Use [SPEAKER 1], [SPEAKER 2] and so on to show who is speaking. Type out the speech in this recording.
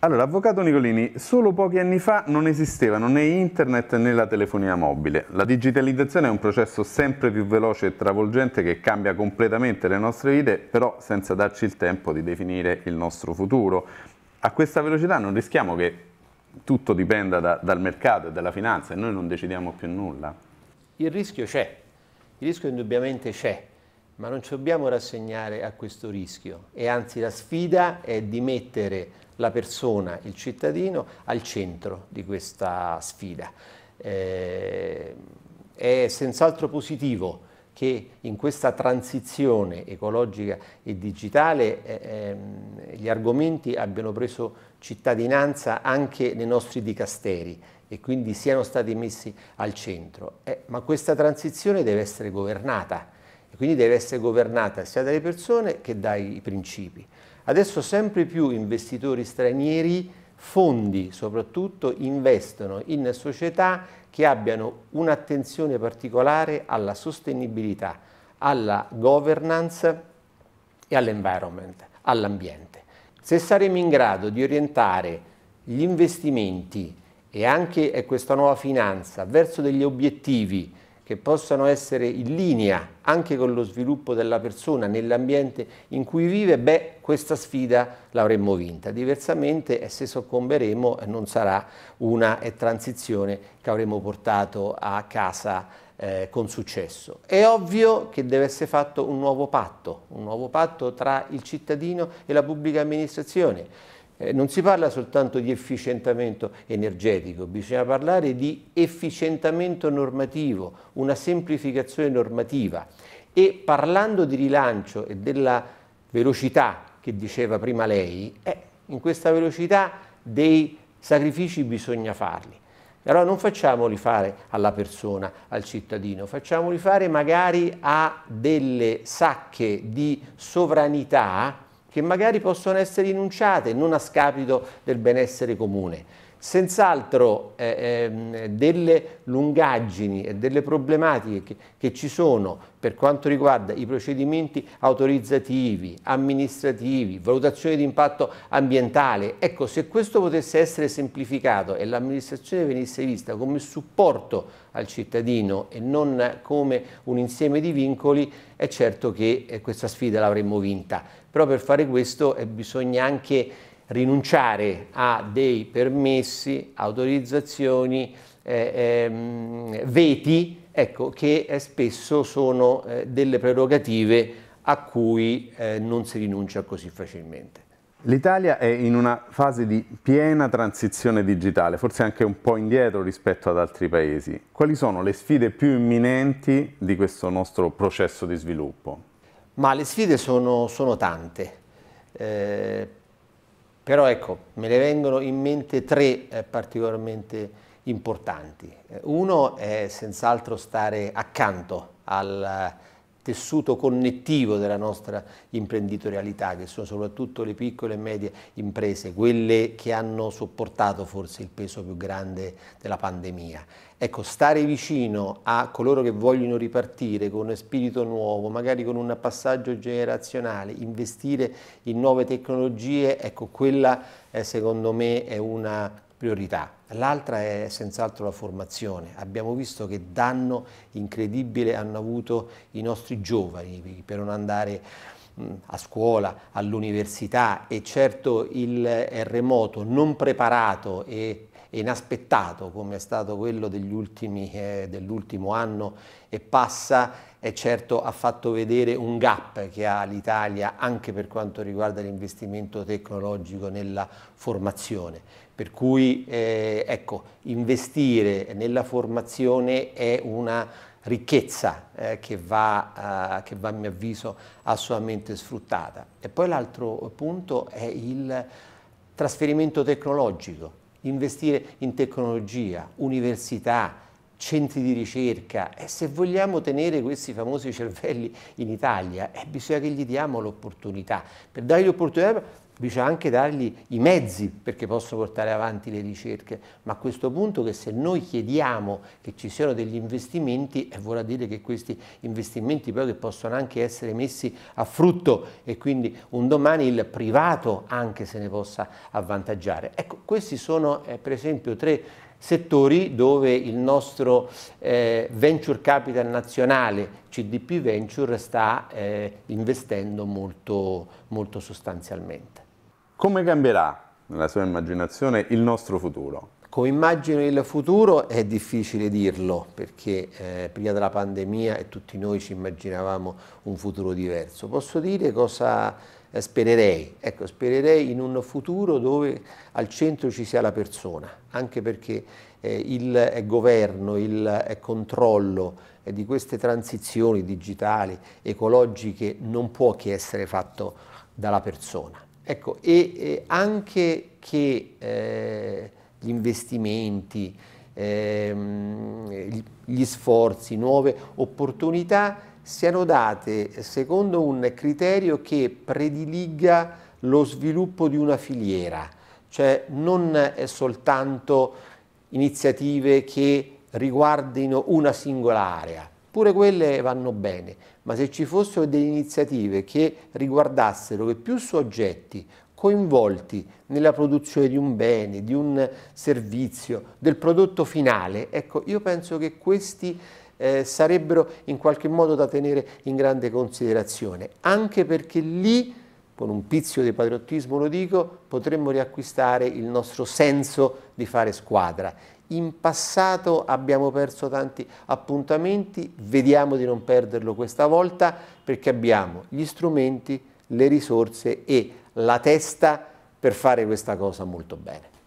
[SPEAKER 1] Allora, Avvocato Nicolini, solo pochi anni fa non esistevano né internet né la telefonia mobile. La digitalizzazione è un processo sempre più veloce e travolgente che cambia completamente le nostre vite, però senza darci il tempo di definire il nostro futuro. A questa velocità non rischiamo che tutto dipenda da, dal mercato e dalla finanza e noi non decidiamo più nulla.
[SPEAKER 2] Il rischio c'è, il rischio indubbiamente c'è ma non ci dobbiamo rassegnare a questo rischio e anzi la sfida è di mettere la persona, il cittadino, al centro di questa sfida. Eh, è senz'altro positivo che in questa transizione ecologica e digitale eh, ehm, gli argomenti abbiano preso cittadinanza anche nei nostri dicasteri e quindi siano stati messi al centro. Eh, ma questa transizione deve essere governata quindi deve essere governata sia dalle persone che dai principi. Adesso sempre più investitori stranieri, fondi soprattutto, investono in società che abbiano un'attenzione particolare alla sostenibilità, alla governance e all'environment, all'ambiente. Se saremo in grado di orientare gli investimenti e anche questa nuova finanza verso degli obiettivi che possano essere in linea anche con lo sviluppo della persona nell'ambiente in cui vive, beh, questa sfida l'avremmo vinta. Diversamente, eh, se soccomberemo, eh, non sarà una eh, transizione che avremo portato a casa eh, con successo. È ovvio che deve essere fatto un nuovo patto, un nuovo patto tra il cittadino e la pubblica amministrazione. Eh, non si parla soltanto di efficientamento energetico, bisogna parlare di efficientamento normativo, una semplificazione normativa e parlando di rilancio e della velocità che diceva prima lei, eh, in questa velocità dei sacrifici bisogna farli. Allora non facciamoli fare alla persona, al cittadino, facciamoli fare magari a delle sacche di sovranità che magari possono essere enunciate non a scapito del benessere comune. Senz'altro eh, eh, delle lungaggini e delle problematiche che, che, ci sono per quanto riguarda i procedimenti autorizzativi, amministrativi, valutazione di impatto ambientale, ecco se questo potesse essere semplificato e l'amministrazione venisse vista come supporto al cittadino e non come un insieme di vincoli, è certo che eh, questa sfida l'avremmo vinta. Però per fare questo eh, bisogna anche rinunciare a dei permessi, autorizzazioni, eh, ehm, veti, ecco, che eh, spesso sono eh, delle prerogative a cui eh, non si rinuncia così facilmente.
[SPEAKER 1] L'Italia è in una fase di piena transizione digitale, forse anche un po' indietro rispetto ad altri paesi. Quali sono le sfide più imminenti di questo nostro processo di sviluppo?
[SPEAKER 2] Ma le sfide sono, sono tante. Eh, però ecco, me ne vengono in mente tre eh, particolarmente importanti. Eh, uno è senz'altro stare accanto al tessuto connettivo della nostra imprenditorialità, che sono soprattutto le piccole e medie imprese, quelle che hanno sopportato forse il peso più grande della pandemia. Ecco, stare vicino a coloro che vogliono ripartire con spirito nuovo, magari con un passaggio generazionale, investire in nuove tecnologie, ecco, quella eh, secondo me è una priorità. L'altra è senz'altro la formazione. Abbiamo visto che danno incredibile hanno avuto i nostri giovani per non andare mm, a scuola, all'università e certo il eh, remoto non preparato e inaspettato come è stato quello eh, dell'ultimo dell anno e passa è certo ha fatto vedere un gap che ha l'Italia anche per quanto riguarda l'investimento tecnologico nella formazione. Per cui eh, ecco, investire nella formazione è una ricchezza eh, che, va, eh, che, va, a mio avviso, assolutamente sfruttata. E poi l'altro punto è il trasferimento tecnologico investire in tecnologia, università, centri di ricerca e se vogliamo tenere questi famosi cervelli in Italia eh, bisogna che gli diamo l'opportunità. Per dargli l'opportunità bisogna anche dargli i mezzi perché possono portare avanti le ricerche, ma a questo punto che se noi chiediamo che ci siano degli investimenti eh, vorrà dire che questi investimenti poi possono anche essere messi a frutto e quindi un domani il privato anche se ne possa avvantaggiare. Ecco, questi sono eh, per esempio tre settori dove il nostro eh, venture capital nazionale CDP Venture sta eh, investendo molto, molto sostanzialmente. Come cambierà, nella sua immaginazione, il nostro futuro? Come immagino il futuro è difficile dirlo perché eh, prima della pandemia e tutti noi ci immaginavamo un futuro diverso. Posso dire cosa eh, spererei, ecco, spererei in un futuro dove al centro ci sia la persona, anche perché eh, il eh, governo, il eh, controllo eh, di queste transizioni digitali, ecologiche, non può che essere fatto dalla persona. Ecco, e, e anche che gli investimenti, ehm, gli sforzi, nuove opportunità siano date secondo un criterio che prediliga lo sviluppo di una filiera, cioè non è soltanto iniziative che riguardino una singola area, pure quelle vanno bene, ma se ci fossero delle iniziative che riguardassero più soggetti coinvolti nella produzione di un bene, di un servizio, del prodotto finale, ecco, io penso che questi eh, sarebbero in qualche modo da tenere in grande considerazione, anche perché lì, con un pizzico di patriottismo lo dico, potremmo riacquistare il nostro senso di fare squadra. In passato abbiamo perso tanti appuntamenti, vediamo di non perderlo questa volta perché abbiamo gli strumenti, le risorse e la testa per fare questa cosa molto bene.